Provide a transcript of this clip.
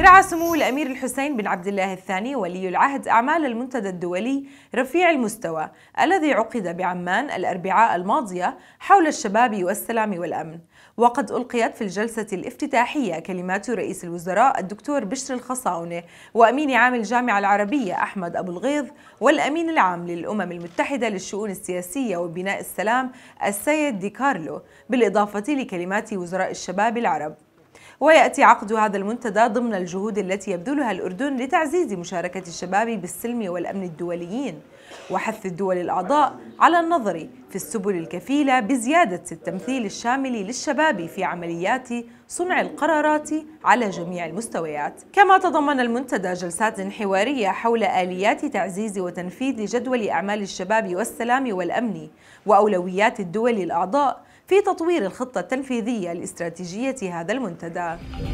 رعى سمو الأمير الحسين بن عبد الله الثاني ولي العهد أعمال المنتدى الدولي رفيع المستوى الذي عقد بعمان الأربعاء الماضية حول الشباب والسلام والأمن وقد ألقيت في الجلسة الافتتاحية كلمات رئيس الوزراء الدكتور بشر الخصاونة وأمين عام الجامعة العربية أحمد أبو الغيظ والأمين العام للأمم المتحدة للشؤون السياسية وبناء السلام السيد دي كارلو بالإضافة لكلمات وزراء الشباب العرب ويأتي عقد هذا المنتدى ضمن الجهود التي يبذلها الأردن لتعزيز مشاركة الشباب بالسلم والأمن الدوليين وحث الدول الأعضاء على النظر في السبل الكفيلة بزيادة التمثيل الشامل للشباب في عمليات صنع القرارات على جميع المستويات كما تضمن المنتدى جلسات حوارية حول آليات تعزيز وتنفيذ جدول أعمال الشباب والسلام والأمن وأولويات الدول الأعضاء في تطوير الخطة التنفيذية لاستراتيجية هذا المنتدى